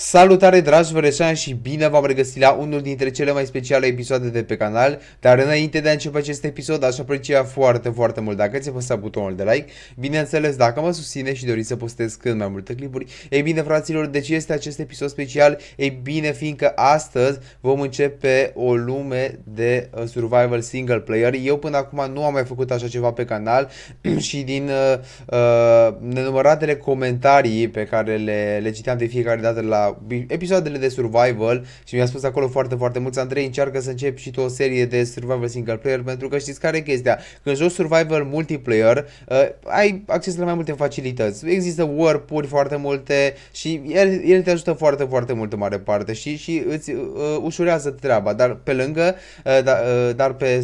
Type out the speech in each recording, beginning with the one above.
Salutare dragi văreșani și bine v-am regăsit la unul dintre cele mai speciale episoade de pe canal, dar înainte de a începe acest episod aș aprecia foarte foarte mult dacă ți-a păsat butonul de like, bineînțeles dacă mă susține și doriți să postez cât mai multe clipuri, ei bine fraților, de ce este acest episod special? Ei bine fiindcă astăzi vom începe o lume de uh, survival single player, eu până acum nu am mai făcut așa ceva pe canal și din uh, uh, nenumăratele comentarii pe care le, le citeam de fiecare dată la episoadele de survival și mi-a spus acolo foarte, foarte mulți, Andrei, încearcă să încep și tu o serie de survival single player pentru că știți care e chestia. Când joci survival multiplayer, uh, ai acces la mai multe facilități. Există warp-uri foarte multe și ele, el te ajută foarte, foarte mult în mare parte și, și îți uh, ușurează treaba, dar pe lângă, uh, da, uh, dar pe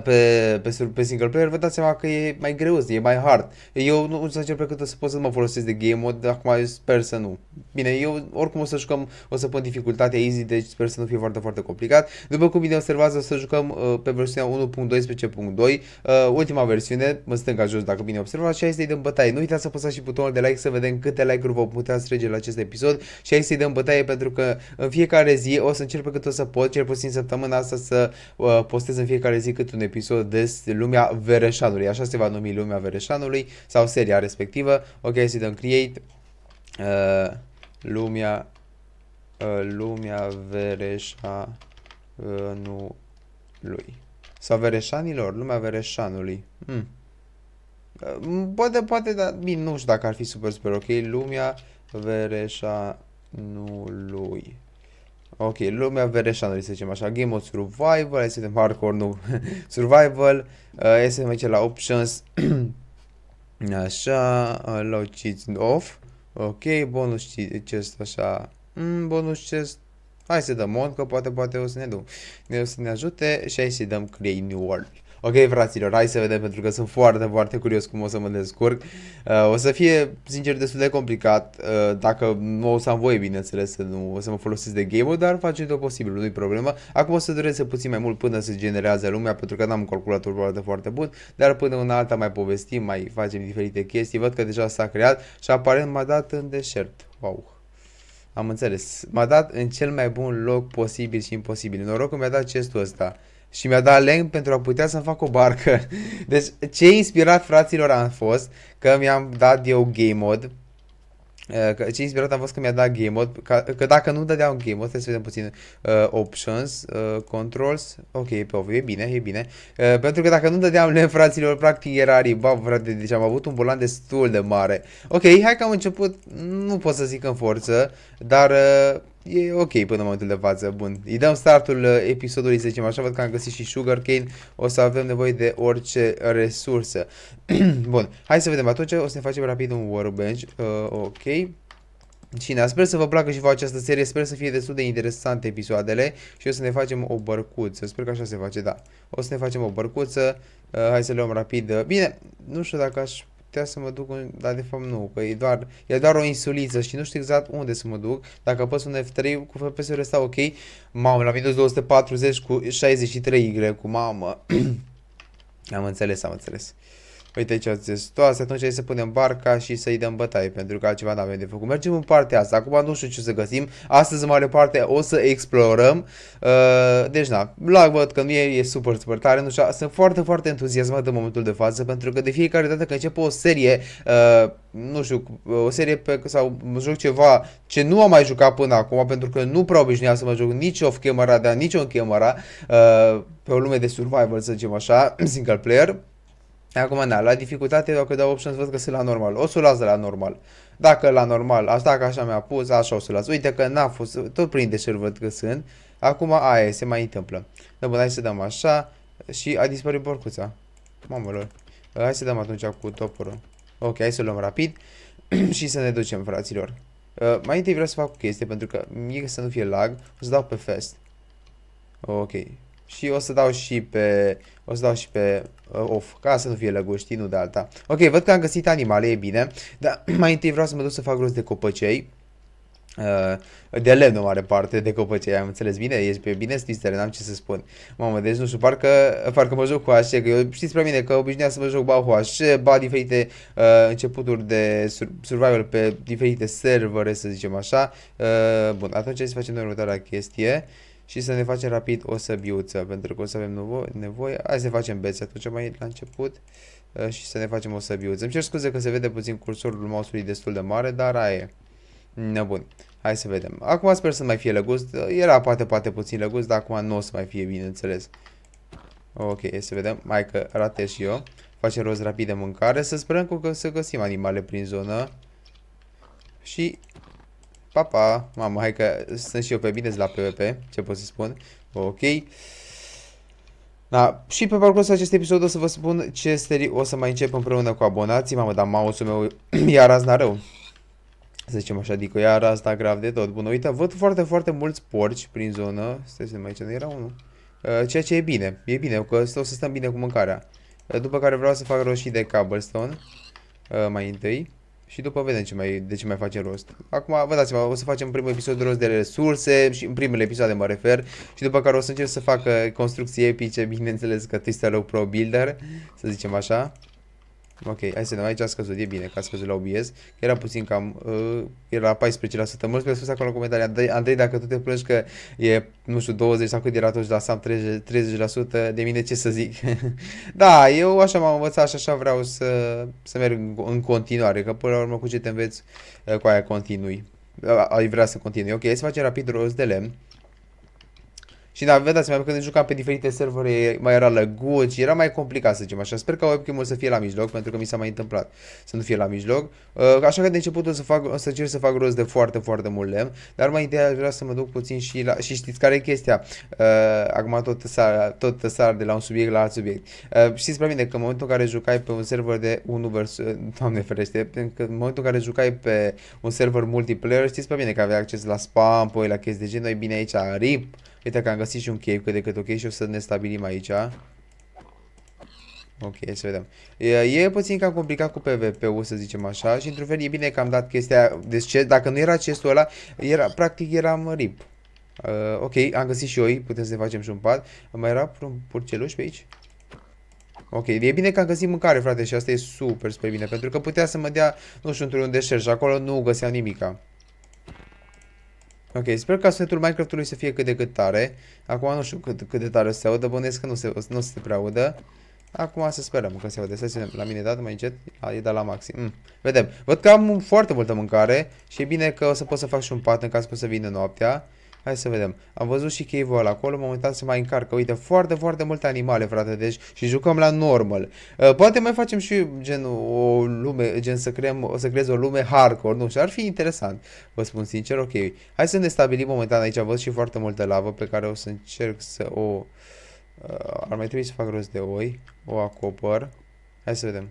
pe, pe, pe single player, vă dați seama că e mai greu, e mai hard. Eu nu, o să încerc pe cât o să pot să mă folosesc de game mode, acum eu sper să nu. Bine, eu oricum o să jucăm, o să pun dificultatea easy, deci sper să nu fie foarte, foarte complicat. După cum bine observați, o să jucăm uh, pe versiunea 1.12.2, uh, ultima versiune, mă stânga jos dacă bine observați, și hai să-i dăm bătaie. Nu uitați să apăsați și butonul de like să vedem câte like-uri vă putea strege la acest episod și hai să-i dăm bătaie pentru că în fiecare zi o să încerc pe cât o să pot, cel puțin săptămâna asta să uh, postez în fiecare zi cât un episod despre lumea Vereșanului, așa se va numi lumea Vereșanului sau seria respectivă. Ok, să dăm create uh, lumea uh, lumea Vereșanului sau Vereșanilor, lumea Vereșanului. Hmm. poate, uh, poate, dar bine, nu știu dacă ar fi super, super ok. Lumea Vereșanului. Ok, lumea vereșanului să zicem așa, Game of Survival, este suntem hardcore, nu, Survival, uh, este aici la Options, așa, uh, Cheats Off, ok, bonus chest așa, mm, bonus chest, hai să dăm mod, că poate, poate o să ne, dăm, o să ne ajute și hai să dăm Create New World. Ok, fraților, hai să vedem pentru că sunt foarte, foarte curios cum o să mă descurc. Uh, o să fie, sincer, destul de complicat, uh, dacă nu o să am voie, bineînțeles, să nu o să mă folosesc de game dar facem tot posibil, nu-i problemă. Acum o să dureze puțin mai mult până se generează lumea, pentru că n-am un calculator foarte, foarte bun, dar până una alta mai povestim, mai facem diferite chestii, văd că deja s-a creat și aparent m-a dat în deșert. Wow. Am înțeles. M-a dat în cel mai bun loc posibil și imposibil. Noroc că mi-a dat chestul ăsta și mi-a dat lemn pentru a putea să-mi fac o barcă. Deci ce inspirat fraților am fost că mi-am dat eu game mod. Uh, ce inspirat am fost că mi-a dat game mod, că, că dacă nu dădea un game mod, trebuie să vedem puțin uh, options, uh, controls, ok, pe e bine, e bine, uh, pentru că dacă nu dădeam lemn fraților, practic era riba, frate, deci am avut un volan destul de mare. Ok, hai că am început, nu pot să zic în forță, dar uh, e ok până în momentul de față. Bun, îi dăm startul uh, episodului, să zicem așa, văd că am găsit și Sugar Cane, o să avem nevoie de orice resursă. Bun, hai să vedem, atunci o să ne facem rapid un workbench, uh, ok. Cine? Sper să vă placă și vă această serie, sper să fie destul de interesante episoadele și o să ne facem o bărcuță, sper că așa se face, da. O să ne facem o bărcuță, uh, hai să le luăm rapid, uh, bine, nu știu dacă aș putea să mă duc, în, dar de fapt nu, că e doar, e doar o insuliță și nu știu exact unde să mă duc. Dacă apăs un F3 cu FPS-ul ăsta, ok. Mamă, la Windows 240 cu 63Y, cu mamă. am înțeles, am înțeles. Uite aici este situația, atunci hai să punem barca și să-i dăm bătaie, pentru că altceva n-avem de făcut. Mergem în partea asta, acum nu știu ce să găsim, astăzi în mare parte o să explorăm. Uh, deci na, lac văd că nu e, e super, super tare, nu știu, sunt foarte, foarte entuziasmat în momentul de față, pentru că de fiecare dată când încep o serie, uh, nu știu, o serie pe, sau joc ceva ce nu am mai jucat până acum, pentru că nu prea obișnuia să mă joc nici off-camera, dar nici on-camera, uh, pe o lume de survival, să zicem așa, single player, Acum, da, la dificultate, dacă dau options, văd că sunt la normal. O să las la normal. Dacă la normal, așa, dacă așa mi-a pus, așa o să las. Uite că n-a fost, tot prinde și văd că sunt. Acum, aia se mai întâmplă. Da, bun, hai să dăm așa și a dispărut porcuța. Mamă lor. Hai să dăm atunci cu toporul. Ok, hai să luăm rapid și să ne ducem, fraților. Uh, mai întâi vreau să fac o chestie, pentru că mie să nu fie lag, o să dau pe fest. Ok, și o să dau și pe, o să dau și pe uh, off, ca să nu fie lăguștii, nu de alta. Ok, văd că am găsit animale, e bine, dar mai întâi vreau să mă duc să fac rost de copăcei. Uh, de lemn o mare parte de copăcei, am înțeles bine, ești pe bine stistele, n-am ce să spun. Mamă, deci nu știu, parcă, parcă mă joc cu așa, că eu știți prea mine că obișnuiam să mă joc ba cu așa, ba diferite uh, începuturi de sur survival pe diferite servere, să zicem așa. Uh, bun, atunci ce să facem următoarea chestie. Uh, și să ne facem rapid o săbiuță, pentru că o să avem nevo- nevoie. Hai să facem bețe atunci mai la început uh, și să ne facem o săbiuță. Îmi cer scuze că se vede puțin cursorul mouse-ului destul de mare, dar aia e. Mm, bun, hai să vedem. Acum sper să mai fie lăgust. Uh, era poate, poate puțin lăgust, dar acum nu o să mai fie, bineînțeles. Ok, să vedem. Mai că ratez și eu. Facem rost rapid de mâncare. Să sperăm că o să găsim animale prin zonă. Și Pa, pa! Mamă, hai că sunt și eu pe bine la PvP, ce pot să spun. Ok. Da, și pe parcursul acestui episod o să vă spun ce serii o să mai încep împreună cu abonații. Mamă, dar mouse-ul meu iar razna rău. Să zicem așa, adică iar razna grav de tot. Bun, uite, văd foarte, foarte mulți porci prin zonă. Stai să mai ce nu era unul. Uh, ceea ce e bine, e bine, că o să stăm bine cu mâncarea. Uh, după care vreau să fac roșii de cobblestone. Uh, mai întâi. Și după vedem ce mai, de ce mai facem rost. Acum, vă dați o să facem primul episod de rost de resurse și în primele episoade mă refer. Și după care o să încerc să fac uh, construcții epice, bineînțeles că Twister Pro Builder, să zicem așa. Ok, hai să ne aici a scăzut, e bine că a scăzut la OBS, era puțin cam, uh, era 14%, mulți mi-au spus acolo în comentarii, Andrei, Andrei, dacă tu te plângi că e, nu știu, 20 sau cât era atunci la SAM, 30%, 30% de mine ce să zic. da, eu așa m-am învățat și așa vreau să, să merg în continuare, că până la urmă cu ce te înveți, uh, cu aia continui. Ai vrea să continui. Ok, hai să facem rapid rost de lemn. Și da, vedeți dați seama că când jucam pe diferite servere mai era lăguț, era mai complicat să zicem așa. Sper că webcam să fie la mijloc, pentru că mi s-a mai întâmplat să nu fie la mijloc. Uh, așa că de început o să, fac, o să cer să fac rost de foarte, foarte mult lemn, dar mai întâi aș vrea să mă duc puțin și la... Și știți care e chestia? Uh, acum tot sar, tot sar de la un subiect la alt subiect. Uh, știți prea bine că în momentul în care jucai pe un server de 1 vs... Doamne ferește, că în momentul în care jucai pe un server multiplayer, știți prea bine că aveai acces la spam, poi la chestii de genul, e bine aici, RIP, Uite că am găsit și un cave cât de cât ok și o să ne stabilim aici. Ok, să vedem. E, e puțin cam complicat cu PvP-ul, să zicem așa, și într-un fel e bine că am dat chestia, deci ce, dacă nu era chestul ăla, era, practic eram rip. Uh, ok, am găsit și eu, putem să ne facem și un pat. Mai era un purceluș pe aici? Ok, e bine că am găsit mâncare, frate, și asta e super, super bine, pentru că putea să mă dea, nu știu, într-un deșert și acolo nu găseam nimica. Ok, sper ca sunetul Minecraft-ului să fie cât de cât tare. Acum nu știu cât, cât de tare se audă, bănuiesc că nu se, nu se prea audă. Acum să sperăm că se aude. Să zicem, la mine dat mai încet. A, e dat la maxim. Mm. Vedem. Văd că am foarte multă mâncare și e bine că o să pot să fac și un pat în caz că o să vină noaptea. Hai să vedem. Am văzut și cave-ul acolo, m-am uitat să mai încarcă. Uite, foarte, foarte multe animale, frate, deci și jucăm la normal. Uh, poate mai facem și gen o lume, gen să creăm, să creez o lume hardcore, nu? Și ar fi interesant, vă spun sincer, ok. Hai să ne stabilim momentan aici, văd și foarte multă lavă pe care o să încerc să o... Uh, ar mai trebui să fac rost de oi, o acopăr. Hai să vedem.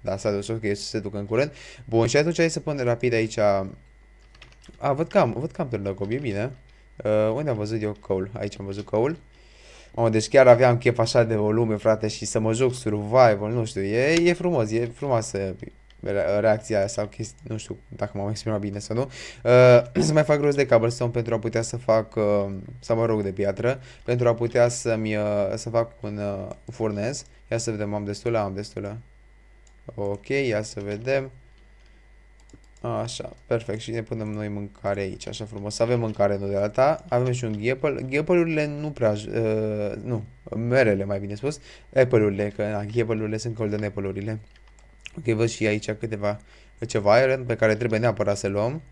Da, s-a dus, ok, să se ducă în curent. Bun, și atunci hai să punem rapid aici... A, văd cam, văd cam târnăcob, e bine. Uh, unde am văzut eu coul? Aici am văzut coul. Mamă, oh, deci chiar aveam chef așa de volume, frate, și să mă joc survival, nu știu, e, e frumos, e frumoasă reacția aia sau chestii, nu știu dacă m-am exprimat bine sau nu. Uh, să mai fac rost de cobblestone pentru a putea să fac, uh, să mă rog de piatră, pentru a putea să-mi, uh, să fac un uh, furnez. Ia să vedem, am destulă, am destulă. Ok, ia să vedem. Ah, așa, perfect. Și ne punem noi mâncare aici, așa frumos. Avem mâncare în de ta. avem și un ghiepăl. Ghiepălurile nu prea... Uh, nu, merele mai bine spus. Apple-urile, că na, ghiepălurile sunt golden apple-urile. Ok, văd și aici câteva, ceva iron pe care trebuie neapărat să luăm.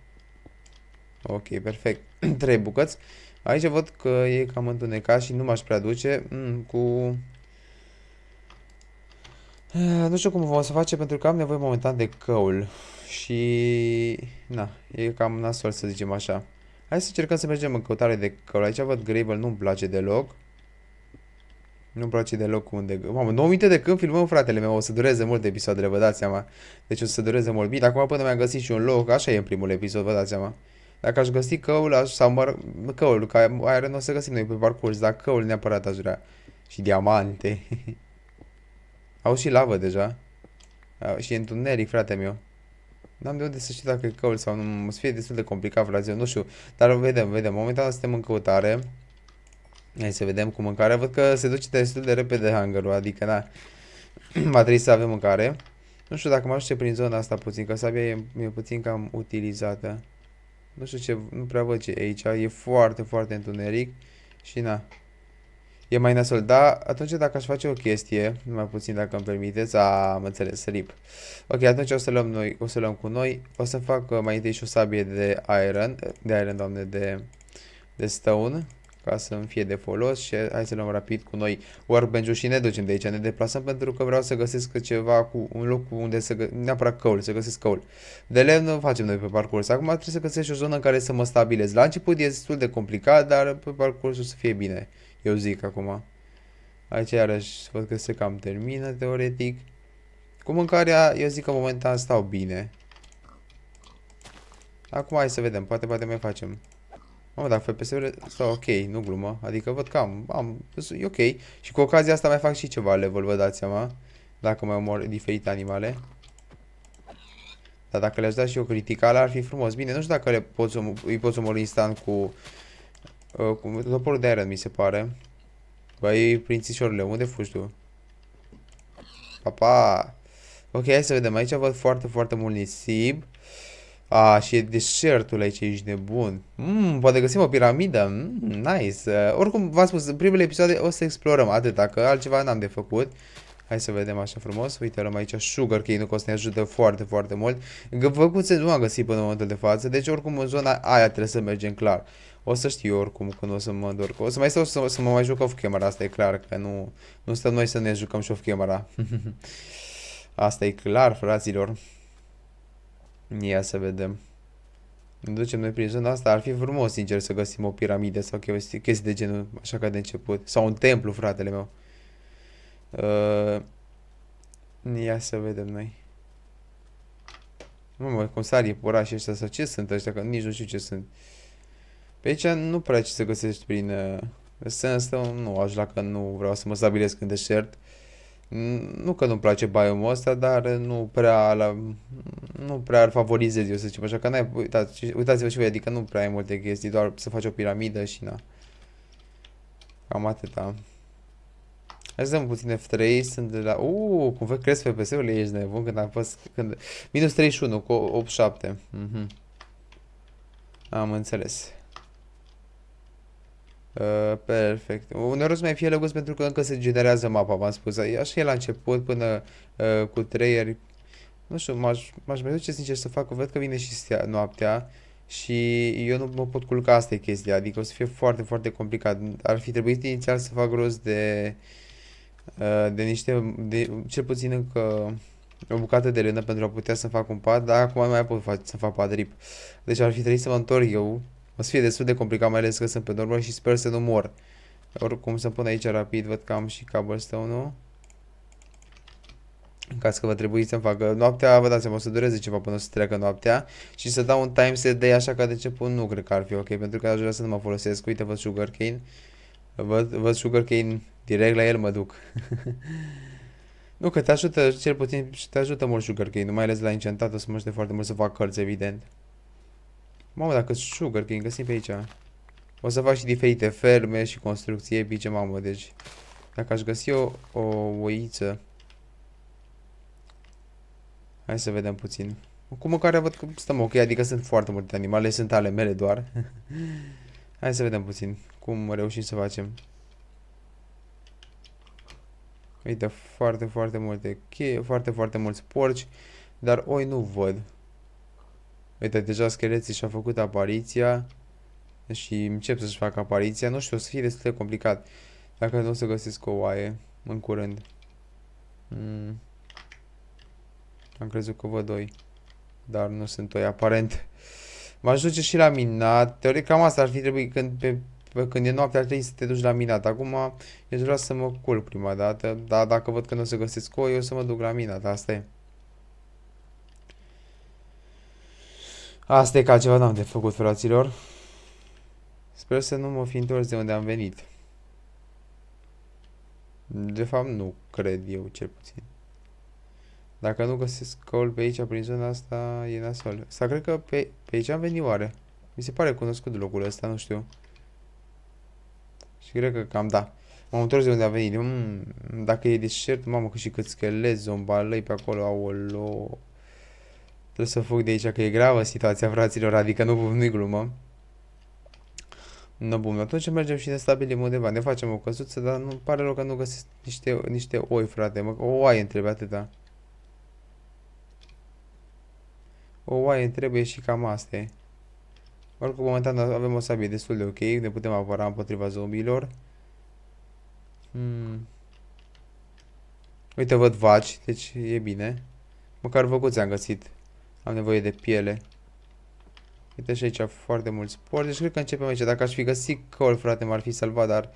Ok, perfect. Trei bucăți. Aici văd că e cam întunecat și nu m-aș prea duce mm, cu Eh, nu știu cum vom să face pentru că am nevoie momentan de căul și... Na, e cam nasol să zicem așa. Hai să încercăm să mergem în căutare de căul. Aici văd Gravel, nu-mi place deloc. Nu-mi place deloc unde... Mamă, 9 minute de când filmăm, fratele meu, o să dureze mult episoadele, vă dați seama. Deci o să dureze mult. Bine, acum până mi-am găsit și un loc, așa e în primul episod, vă dați seama. Dacă aș găsi căul, aș, sau mă, căul, că aia nu o să găsim noi pe parcurs, dar căul neapărat aș vrea. Și diamante. Au și lavă deja. Uh, și e întuneric, frate meu. N-am de unde să știu dacă e căul sau nu. O să fie destul de complicat, frate nu știu. Dar vedem, vedem. Momentan suntem în căutare. Hai să vedem cu mâncare. Văd că se duce destul de repede hangarul, adică da. Va trebui să avem mâncare. Nu știu dacă mă ajunge prin zona asta puțin, că sabia e, e puțin cam utilizată. Nu știu ce, nu prea văd ce e aici. E foarte, foarte întuneric. Și na, E mai nasol, da? Atunci dacă aș face o chestie, mai puțin dacă îmi permiteți, am înțeles, rip. Ok, atunci o să luăm noi, o să luăm cu noi, o să fac uh, mai întâi și o sabie de iron, de iron, doamne, de, de stone, ca să mi fie de folos și hai să luăm rapid cu noi workbench-ul și ne ducem de aici, ne deplasăm pentru că vreau să găsesc ceva cu un loc unde să găsesc, neapărat căul, să găsesc căul. De lemn facem noi pe parcurs, acum trebuie să găsesc o zonă în care să mă stabilez. La început e destul de complicat, dar pe o să fie bine eu zic acum. Aici iarăși văd că se cam termină, teoretic. Cu mâncarea, eu zic că momentan stau bine. Acum hai să vedem, poate, poate mai facem. Mamă, dacă FPS-urile stau ok, nu glumă. Adică văd că am, am, e ok. Și cu ocazia asta mai fac și ceva level, vă dați seama. Dacă mai omor diferite animale. Dar dacă le-aș da și o criticală ar fi frumos. Bine, nu știu dacă le poți, îi poți omori instant cu Uh, cu toporul de iron, mi se pare. Băi, prințișorule, unde fugi tu? Papa! Ok, hai să vedem. Aici văd foarte, foarte mult nisip. A, și e deșertul aici, ești nebun. Mmm, poate găsim o piramidă. Mm, nice. Uh, oricum, v-am spus, în primele episoade o să explorăm atât, dacă altceva n-am de făcut. Hai să vedem așa frumos. Uite, luăm aici Sugar cane că o să ne ajute foarte, foarte mult. Făcuțe nu am găsit până în momentul de față, deci oricum în zona aia trebuie să mergem clar. O să știu oricum când o să mă întorc. O să mai stau să, să mă mai juc off-camera, asta e clar, că nu, nu stăm noi să ne jucăm și off-camera. asta e clar, fraților. Ia să vedem. Ne ducem noi prin zona asta, ar fi frumos, sincer, să găsim o piramidă sau chestii de genul, așa ca de început. Sau un templu, fratele meu. Uh, ia să vedem noi. Mă, mă, cum sar iepurașii ăștia sau ce sunt ăștia, că nici nu știu ce sunt. Pe aici nu prea ce să găsești prin... Uh, ă, scena nu aș la că nu vreau să mă stabilesc în deșert. Nu că nu-mi place biomul ăsta, dar nu prea, la, nu prea ar favorizez eu să zicem așa, că n-ai, uitați, uitați-vă și voi, adică nu prea ai multe chestii, doar să faci o piramidă și na. Cam atâta. Hai să dăm puțin F3, sunt de la... Uuu, cum vă crezi ps urile ești nebun când am fost... Când... Minus 31 cu 87. Mm -hmm. Am înțeles. Uh, perfect. Uneori o să mai fie lăgos pentru că încă se generează mapa, v-am spus. Așa e la început, până uh, cu trei Nu știu, m-aș mai duce sincer să fac, văd că vine și noaptea și eu nu mă pot culca, asta e chestia, adică o să fie foarte, foarte complicat. Ar fi trebuit inițial să fac rost de... Uh, Eh, de niște, de, cel puțin încă o bucată de lână pentru a putea să fac un pad, dar acum mai pot să fac pad rip. Deci ar fi trebuit să mă întorc eu. O să fie destul de complicat, mai ales că sunt pe normă și sper să nu mor. Oricum să pun aici rapid, văd că am și cobblestone-ul. În caz că va trebui să-mi facă noaptea, vă dați seama, o să dureze ceva până o să treacă noaptea și să dau un time set de așa că de pun nu cred că ar fi ok, pentru că aș vrea să nu mă folosesc. Uite, văd sugarcane. Văd, văd sugar cane direct la el mă duc. nu, că te ajută, cel puțin te ajută mult sugar cane, mai ales la o să mă foarte mult să fac cărți, evident. Mamă, dacă sugar cane, găsim pe aici. O să fac și diferite ferme și construcții epice, mamă, deci... Dacă aș găsi o, o oiță... Hai să vedem puțin. Cu mâncarea văd că stăm ok, adică sunt foarte multe animale, sunt ale mele doar. Hai să vedem puțin cum reușim să facem. Uite, foarte, foarte multe cheie, foarte, foarte mulți porci, dar oi nu văd. Uite, deja scheleții și-au făcut apariția și încep să-și facă apariția. Nu știu, o să fie destul de complicat dacă nu o să găsesc o oaie în curând. Mm. Am crezut că văd doi, dar nu sunt oi aparent. M-aș duce și la minat. Teoric, cam asta ar fi trebuit când, pe, pe, când e noapte ar trebui să te duci la minat. Acum eu vreau să mă culc prima dată, dar dacă văd că nu o să găsesc coi, eu o să mă duc la minat. Asta e. Asta e ca ceva n-am de făcut, fraților. Sper să nu mă fi întors de unde am venit. De fapt, nu cred eu, cel puțin. Dacă nu găsesc căul pe aici, prin zona asta, e nasol. Asta cred că pe, pe aici am venit oare. Mi se pare cunoscut locul ăsta, nu știu. Și cred că cam da. M-am întors de unde a venit. Mm, dacă e deșert, mamă, că și cât schelezi, zombalăi pe acolo, aolo. Trebuie să fug de aici, că e gravă situația, fraților, adică nu, nu-i glumă. No, bun, atunci mergem și ne stabilim undeva, ne facem o căsuță, dar nu pare rău că nu găsesc niște, niște oi, frate, mă, o oaie întrebe atâta. O oaie trebuie și cam asta Oricum, momentan avem o sabie destul de ok, ne putem apăra împotriva zombilor. Hmm. Uite, văd vaci, deci e bine. Măcar văcuți am găsit. Am nevoie de piele. Uite și aici foarte mulți spor. deci cred că începem aici. Dacă aș fi găsit căul, frate, m-ar fi salvat, dar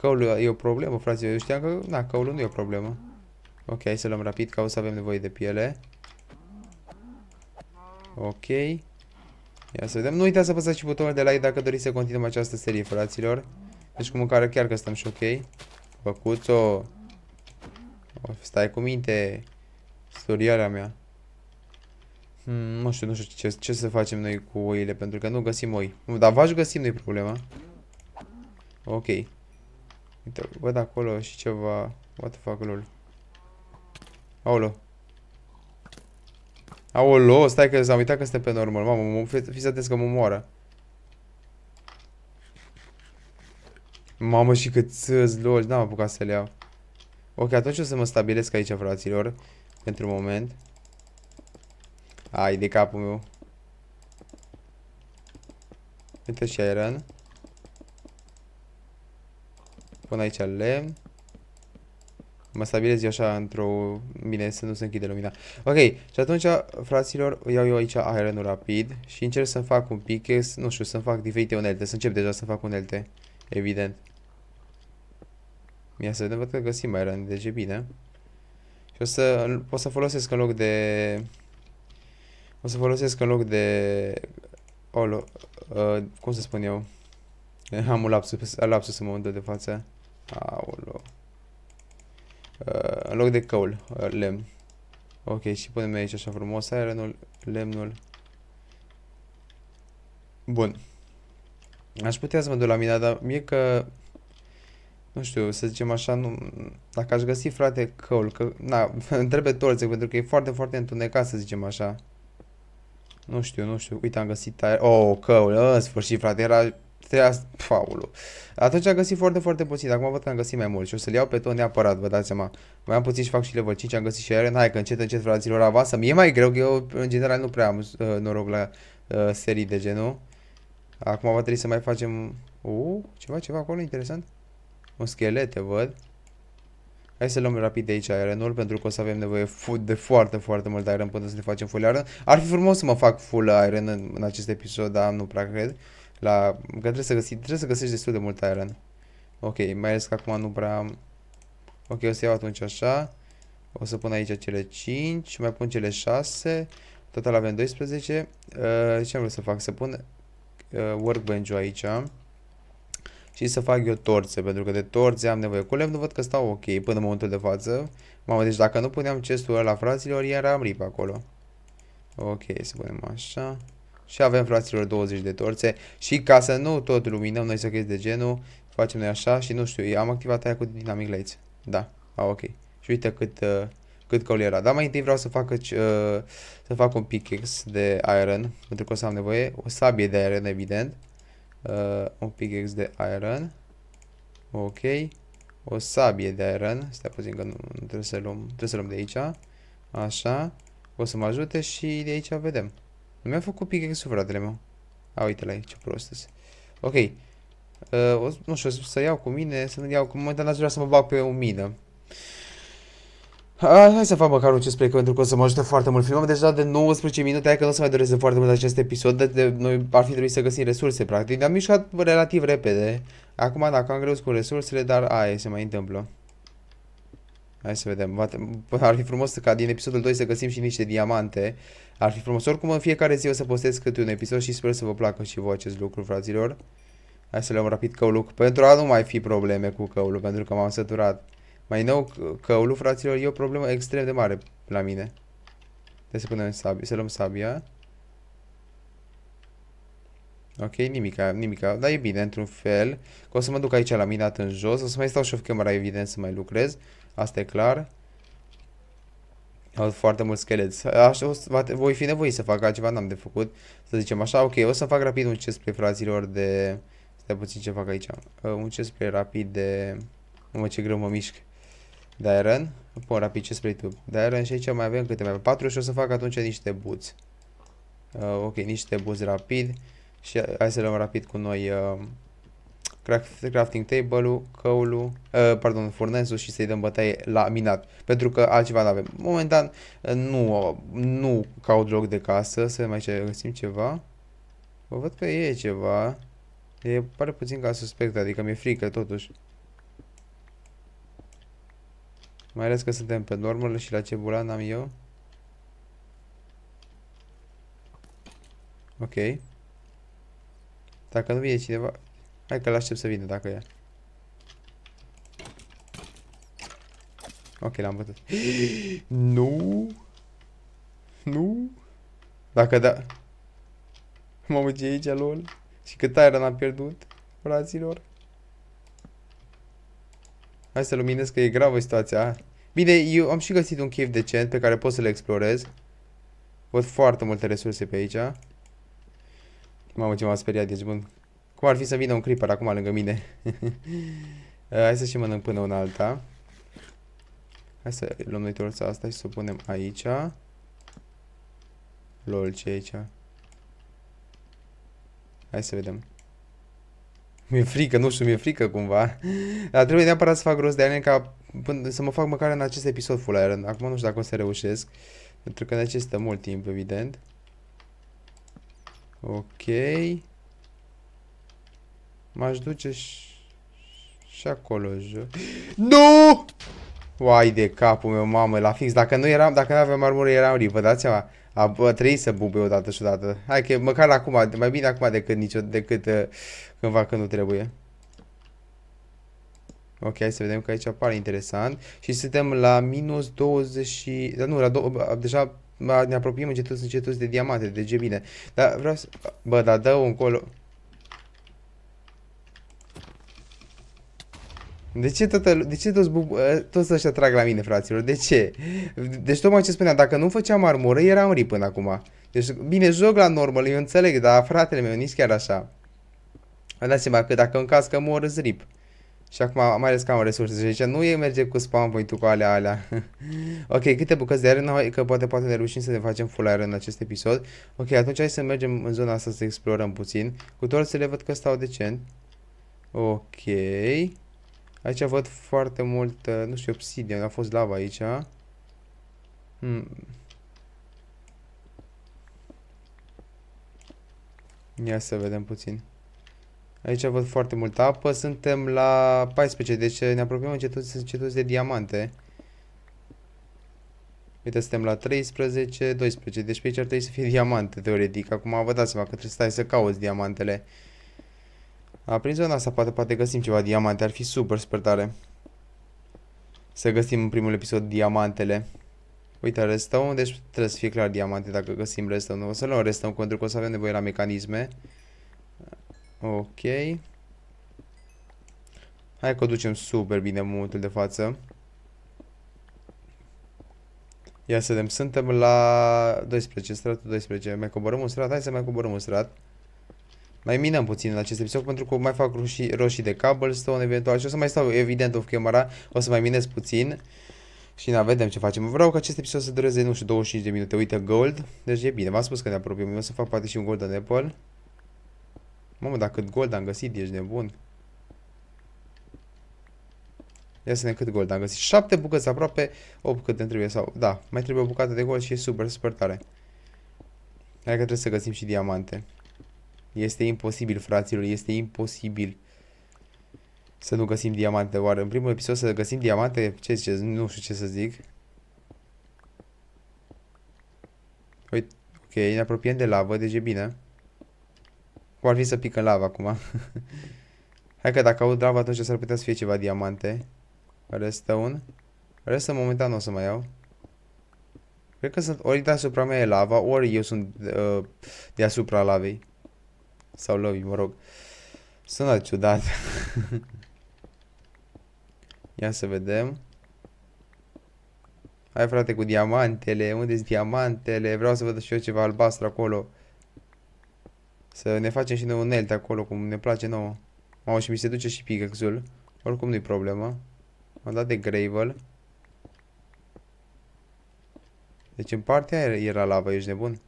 căul e o problemă, frate. Eu știam că, na, căul nu e o problemă. Ok, hai să luăm rapid, ca o să avem nevoie de piele. Ok. Ia să vedem. Nu uitați să apăsați și butonul de like dacă doriți să continuăm această serie, fraților. Deci cu mâncare chiar că stăm și ok. făcut o Stai cu minte. Storiarea mea. Hmm, nu știu, nu știu ce, ce să facem noi cu oile, pentru că nu găsim oi. Dar v-aș găsim, nu-i problema. Ok. Uite, văd acolo și ceva... What the fuck, lol. Aolo. Aolo, stai că s-a uitat că suntem pe normal. Mamă, fiți atenți că mă moară. Mamă, și cât țâți logi, n-am apucat să le iau. Ok, atunci o să mă stabilesc aici, fraților, pentru un moment. Ai, de capul meu. Uite și iron. Pun aici lemn. Mă stabilez eu așa într-o... Bine, să nu se închide lumina. Ok, și atunci, fraților, iau eu aici iron rapid și încerc să-mi fac un pic, nu știu, să-mi fac diferite unelte. Să încep deja să fac unelte, evident. Ia să vedem, văd că găsim iron, deci e bine. Și o să pot să folosesc în loc de... O să folosesc în loc de... Olo, uh, ă, cum să spun eu? Am un lapsus, lapsus în momentul de față. Aolo uh, în loc de căul, uh, lemn. Ok, și punem aici așa frumos ironul, lemnul. Bun. Aș putea să mă duc la mine, dar mie că... Nu știu, să zicem așa, nu... Dacă aș găsi, frate, căul, că... Na, întrebe torțe, pentru că e foarte, foarte întunecat, să zicem așa. Nu știu, nu știu. Uite, am găsit aer... Oh, căul, în sfârșit, frate, era Faulu. Atunci am găsit foarte, foarte puțin. Acum văd că am găsit mai mult și o să-l iau pe tot neapărat, vă dați seama. Mai am puțin și fac și level 5, am găsit și Iron. Hai că încet, încet, fraților, avasă. Mi-e mai greu, că eu în general nu prea am uh, noroc la uh, serii de genul. Acum va trebui să mai facem... Uh, ceva, ceva acolo interesant. Un schelet, văd. Hai să luăm rapid de aici iron pentru că o să avem nevoie de foarte, foarte mult iron până să ne facem full iron. Ar fi frumos să mă fac full iron în, în acest episod, dar nu prea cred. La, că trebuie să, găsi, trebuie să găsești destul de mult iron. Ok, mai ales că acum nu prea... Ok, o să iau atunci așa. O să pun aici cele 5, mai pun cele 6. Total avem 12. Uh, ce am vrut să fac? Să pun uh, workbench-ul aici. Și să fac eu torțe, pentru că de torțe am nevoie. Cu lemn văd că stau ok până în momentul de față. Mamă, deci dacă nu puneam chestul ăla fraților, iar am rip acolo. Ok, să punem așa. Și avem, fraților, 20 de torțe. Și ca să nu tot luminăm noi să chestii de genul, facem noi așa și nu știu, am activat aia cu dynamic lights. Da, a, ah, ok. Și uite cât, uh, cât col era. Dar mai întâi vreau să fac, uh, să fac un pickaxe de iron, pentru că o să am nevoie. O sabie de iron, evident. Uh, un pickaxe de iron. Ok. O sabie de iron. Stai puțin că nu, trebuie, să luăm, trebuie să luăm de aici. Așa. O să mă ajute și de aici vedem. Nu mi-a făcut pickaxe-ul, fratele meu. A, uite la ei, ce prost este. Ok. Uh, o, nu știu, să iau cu mine, să nu iau cu... Momentan aș vrea să mă bag pe o mină. Uh, hai să fac măcar un spre play, pentru că o să mă ajute foarte mult. Filmăm deja de 19 minute, aia că nu o să mai doresc foarte mult acest episod, de, de, noi ar fi trebuit să găsim resurse, practic. Am mișcat relativ repede. Acum, dacă am greu cu resursele, dar aia se mai întâmplă. Hai să vedem. Ar fi frumos ca din episodul 2 să găsim și niște diamante. Ar fi frumos. Oricum, în fiecare zi o să postez câte un episod și sper să vă placă și voi acest lucru, fraților. Hai să luăm rapid căuluc. Pentru a nu mai fi probleme cu căulul, pentru că m-am săturat. Mai nou, căulul, fraților, e o problemă extrem de mare la mine. Trebuie să punem sabie, să luăm sabia. Ok, nimica, nimica, dar e bine într-un fel. Că o să mă duc aici la minat în jos, o să mai stau și camera evident să mai lucrez, asta e clar. Au foarte mulți scheleți. voi fi nevoit să fac altceva, n-am de făcut, să zicem așa. Ok, o să fac rapid un chest play, fraților, de... Stai puțin ce fac aici. Uh, un chest play rapid de... Mă, ce greu mă mișc. De iron. Pun rapid chest play tu? De iron și aici mai avem câte mai 4 și o să fac atunci niște buți. Uh, ok, niște buți rapid. Și hai să luăm rapid cu noi uh, crafting table-ul, căul uh, pardon, furnezul și să-i dăm bătaie la minat. Pentru că altceva uh, nu avem. Momentan nu, nu caut loc de casă, să mai ce găsim ceva. Vă văd că e ceva. E, pare puțin ca suspect, adică mi-e frică totuși. Mai ales că suntem pe normal și la ce bulan am eu. Ok. Dacă nu vine cineva... Hai că-l aștept să vină, dacă e. Ok, l-am bătut. nu! Nu! Dacă da... Mă uite aici, lol. Și cât aer n-am pierdut, fraților. Hai să luminez că e gravă situația. Bine, eu am și găsit un cave decent pe care pot să-l explorez. Văd foarte multe resurse pe aici. Mamă, ce m-a speriat, deci bun. Cum ar fi să vină un creeper acum lângă mine? Eh, hai să și mănânc până una alta. Hai să luăm noi torța asta și să o punem aici. Lol, ce aici? Hai să vedem. Mi-e frică, nu știu, mi-e frică cumva. Dar trebuie neapărat să fac rost de ani ca să mă fac măcar în acest episod full iron. Acum nu știu dacă o să reușesc. Pentru că necesită mult timp, evident. Ok. M-aș duce și, și acolo jo. Nu! Uai de capul meu, mamă, la fix. Dacă nu eram, dacă nu aveam armură, eram ri, vă dați seama. A, a trebuit să bube odată și odată. Hai că măcar acum, mai bine acum decât, nicio, decât uh, cândva când nu trebuie. Ok, hai să vedem că aici apare interesant. Și suntem la minus 20 Da, nu, la do... deja ne apropiem încetus, încetus de diamante, de gemine. Dar vreau să... Bă, dar dă încolo. De ce, toată, de ce toți, bub, ă, toți ăștia trag la mine, fraților? De ce? Deci tocmai ce spuneam, dacă nu făceam armură, eram ri până acum. Deci, bine, joc la normal, eu înțeleg, dar fratele meu, nici chiar așa. Îmi dați seama că dacă în caz că mor, îți rip. Și acum, mai ales că am resurse. Și zice, nu e merge cu spam voi tu cu alea, alea. ok, câte bucăți de iron, că poate poate ne reușim să ne facem full iron în acest episod. Ok, atunci hai să mergem în zona asta să explorăm puțin. Cu le văd că stau decent. Ok. Aici văd foarte mult, uh, nu știu, obsidian, a fost lava aici. Hmm. Ia să vedem puțin. Aici văd foarte multă apă. Suntem la 14, deci ne apropiem încetul, încetul de diamante. Uite, suntem la 13, 12, deci pe aici ar trebui să fie diamante, teoretic. Acum vă dați seama că trebuie să stai să cauți diamantele. A, prin zona asta poate, poate găsim ceva diamante, ar fi super, super tare. Să găsim în primul episod diamantele. Uite, restăm, deci trebuie să fie clar diamante dacă găsim restăm. O să luăm restăm pentru că o să avem nevoie la mecanisme. Ok. Hai că o ducem super bine în momentul de față. Ia să vedem, suntem la 12, stratul 12. Mai coborăm un strat? Hai să mai coborăm un strat. Mai minăm puțin în acest episod pentru că mai fac roșii, roșii de cobblestone eventual și o să mai stau evident of camera, o să mai minez puțin. Și ne vedem ce facem. Vreau ca acest episod să dureze, nu știu, 25 de minute. Uite, gold. Deci e bine. V-am spus că ne apropiem. o să fac poate și un golden apple. Mamă, dacă cât gold am găsit, ești nebun. Ia să ne cât gold am găsit. 7 bucăți aproape, 8 cât îmi trebuie sau... Da, mai trebuie o bucată de gold și e super, super tare. Hai că trebuie să găsim și diamante. Este imposibil, fraților, este imposibil să nu găsim diamante. Oare în primul episod să găsim diamante? Ce ziceți? Nu știu ce să zic. Uite, ok, ne apropiem de lavă, deci e bine. Cum ar fi să pică în lava acum? Hai că dacă aud lava atunci s-ar putea să fie ceva diamante. Redstone. Restul momentan nu o să mai iau. Cred că sunt ori deasupra mea e lava, ori eu sunt uh, deasupra lavei. Sau lovi, mă rog. Sună ciudat. Ia să vedem. Hai frate cu diamantele, unde sunt diamantele? Vreau să văd și eu ceva albastru acolo. Să ne facem și noi elt acolo, cum ne place nouă. Mamă, și mi se duce și pickaxe Oricum nu-i problemă. am dat de gravel. Deci în partea era lava, ești nebun?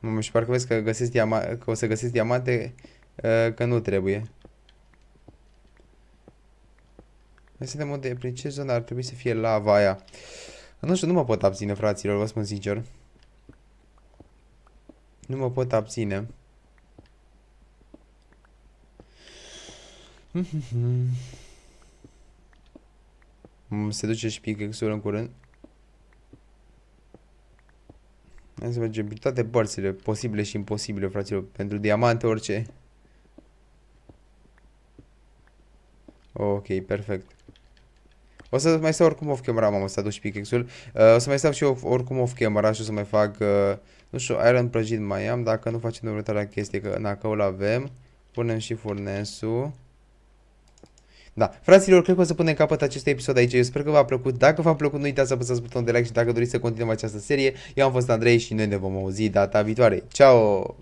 Mamă, și parcă vezi că, găsesc că o să găsesc diamante uh, că nu trebuie. Hai să ne de prin ce zonă ar trebui să fie lava aia. Nu știu, nu mă pot abține, fraților, vă spun sincer. Nu mă pot abține. Mm-hmm. Se duce și picăxul în curând. Hai să mergem toate părțile posibile și imposibile, fraților. Pentru diamante, orice. Ok, perfect. O să mai stau oricum off-camera, mamă, să aduci pickaxe-ul. Uh, o să mai stau și eu oricum off-camera și o să mai fac, uh, nu știu, iron prăjit mai am, dacă nu facem de următoarea chestie, că nacaul avem. Punem și furnesul. Da, fraților, cred că o să punem capăt acest episod aici. Eu sper că v-a plăcut. Dacă v-a plăcut, nu uitați să apăsați butonul de like și dacă doriți să continuăm această serie. Eu am fost Andrei și noi ne vom auzi data viitoare. Ciao!